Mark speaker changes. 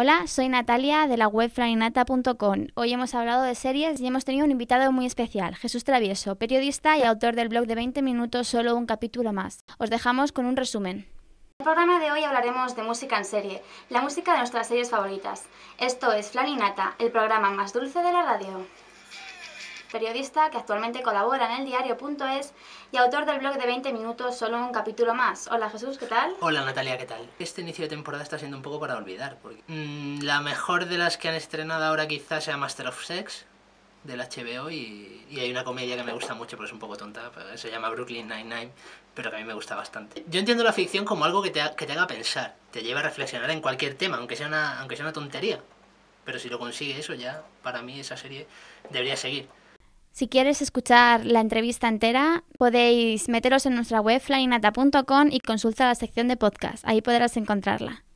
Speaker 1: Hola, soy Natalia de la web flaninata.com. Hoy hemos hablado de series y hemos tenido un invitado muy especial, Jesús Travieso, periodista y autor del blog de 20 minutos, solo un capítulo más. Os dejamos con un resumen. En el programa de hoy hablaremos de música en serie, la música de nuestras series favoritas. Esto es Flaninata, el programa más dulce de la radio periodista que actualmente colabora en el diario.es y autor del blog de 20 minutos, solo un capítulo más.
Speaker 2: Hola Jesús, ¿qué tal? Hola Natalia, ¿qué tal? Este inicio de temporada está siendo un poco para olvidar, porque mm, la mejor de las que han estrenado ahora quizás sea Master of Sex, del HBO y, hay una comedia que me gusta mucho, pero es un poco tonta, se llama Brooklyn Nine-Nine, pero que a mí me gusta bastante. Yo entiendo la ficción como algo que te, haga pensar, te lleva a reflexionar en cualquier tema, aunque sea aunque sea una tontería. Pero si lo consigue eso ya, para mí esa serie debería seguir. Si
Speaker 1: quieres escuchar la entrevista entera, podéis meteros en nuestra web flyinata.com y consulta la sección de podcast. Ahí podrás encontrarla.